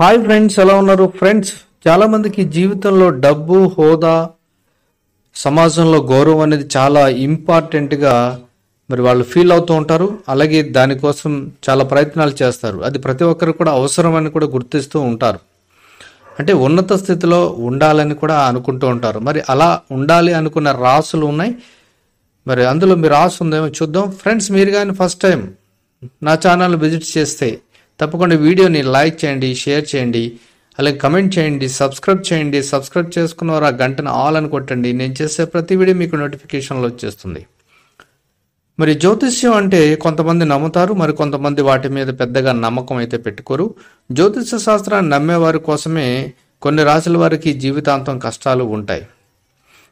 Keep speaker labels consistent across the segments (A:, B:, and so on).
A: hi friends ఎలా ఉన్నారు friends చాలామందికి జీవితంలో డబ్బు హోదా సమాజంలో గౌరవం అనేది చాలా ఇంపార్టెంట్గా మరి వాళ్ళు ఫీల్ అవుతూ ఉంటారు అలాగే దానికోసం చాలా ప్రయత్నాలు చేస్తారు అది ప్రతి ఒక్కరు కూడా అవసరమని కూడా గుర్తిస్తూ ఉంటారు అంటే ఉన్నత స్థితిలో ఉండాలని కూడా అనుకుంటూ ఉంటారు మరి అలా ఉండాలి అనుకున్న రాసులు ఉన్నాయి మరి అందులో మీ రాసు ఉందేమో చూద్దాం ఫ్రెండ్స్ మీరు కానీ ఫస్ట్ టైం నా ఛానల్ విజిట్ చేస్తే తప్పకుండా వీడియోని లైక్ చేయండి షేర్ చేయండి అలాగే కమెంట్ చేయండి సబ్స్క్రైబ్ చేయండి సబ్స్క్రైబ్ చేసుకున్నవారు ఆ గంటను ఆల్ అని కొట్టండి నేను చేసే ప్రతి వీడియో మీకు నోటిఫికేషన్లో వచ్చేస్తుంది మరి జ్యోతిష్యం అంటే కొంతమంది నమ్ముతారు మరి కొంతమంది వాటి మీద పెద్దగా నమ్మకం అయితే పెట్టుకోరు జ్యోతిష్య శాస్త్రాన్ని నమ్మేవారి కోసమే కొన్ని రాశుల వారికి జీవితాంతం కష్టాలు ఉంటాయి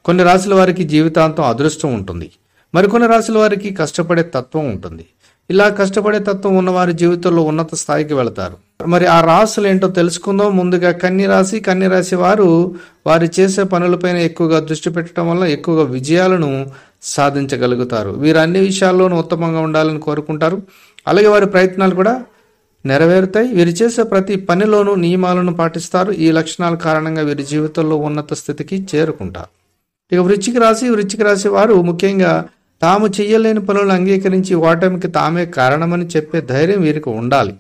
A: కొన్ని రాశుల వారికి జీవితాంతం అదృష్టం ఉంటుంది మరికొన్ని రాశుల వారికి కష్టపడే తత్వం ఉంటుంది ఇలా కష్టపడే తత్వం ఉన్నవారి జీవితంలో ఉన్నత స్థాయికి వెళతారు మరి ఆ రాసులు ఏంటో తెలుసుకుందాం ముందుగా కన్య రాశి కన్య రాశి వారు వారు చేసే పనులపైన ఎక్కువగా దృష్టి పెట్టడం వల్ల ఎక్కువగా విజయాలను సాధించగలుగుతారు వీరు అన్ని విషయాల్లోనూ ఉత్తమంగా ఉండాలని కోరుకుంటారు అలాగే వారి ప్రయత్నాలు కూడా నెరవేరుతాయి వీరు చేసే ప్రతి పనిలోనూ నియమాలను పాటిస్తారు ఈ లక్షణాల కారణంగా వీరి జీవితంలో ఉన్నత స్థితికి చేరుకుంటారు ఇక వృచ్చిక రాశి వృచ్చిక రాశి వారు ముఖ్యంగా తాము చేయలేని పనులను అంగీకరించి ఓటమికి తామే కారణమని చెప్పే ధైర్యం వీరికి ఉండాలి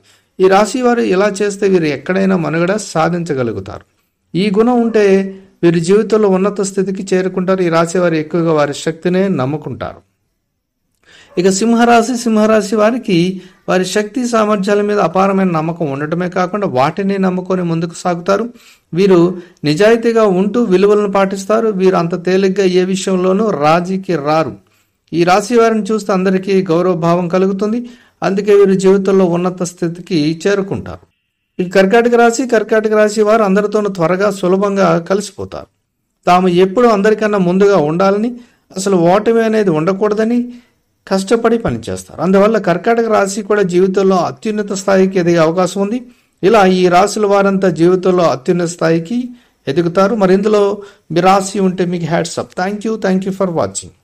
A: ఈ రాశి వారు ఇలా చేస్తే వీరు ఎక్కడైనా మనుగడ సాధించగలుగుతారు ఈ గుణం ఉంటే వీరి జీవితంలో ఉన్నత స్థితికి చేరుకుంటారు ఈ రాశి వారు ఎక్కువగా వారి శక్తినే నమ్ముకుంటారు ఇక సింహరాశి సింహరాశి వారికి వారి శక్తి సామర్థ్యాల మీద అపారమైన నమ్మకం ఉండటమే కాకుండా వాటిని నమ్ముకొని ముందుకు సాగుతారు వీరు నిజాయితీగా ఉంటూ విలువలను పాటిస్తారు వీరు అంత తేలిగ్గా ఏ విషయంలోనూ రాజీకి రారు ఈ రాశి వారిని చూస్తే అందరికీ గౌరవ భావం కలుగుతుంది అందుకే వీరు జీవితంలో ఉన్నత స్థితికి చేరుకుంటారు ఈ కర్కాటక రాశి కర్కాటక రాశి వారు అందరితోనూ త్వరగా సులభంగా కలిసిపోతారు తాము ఎప్పుడు అందరికన్నా ముందుగా ఉండాలని అసలు ఓటమి అనేది ఉండకూడదని కష్టపడి పనిచేస్తారు అందువల్ల కర్కాటక రాశి కూడా జీవితంలో అత్యున్నత స్థాయికి ఎదిగే అవకాశం ఉంది ఇలా ఈ రాశుల వారంతా జీవితంలో అత్యున్నత స్థాయికి ఎదుగుతారు మరి ఇందులో మీ రాశి ఉంటే మీకు hats off thank you thank you for watching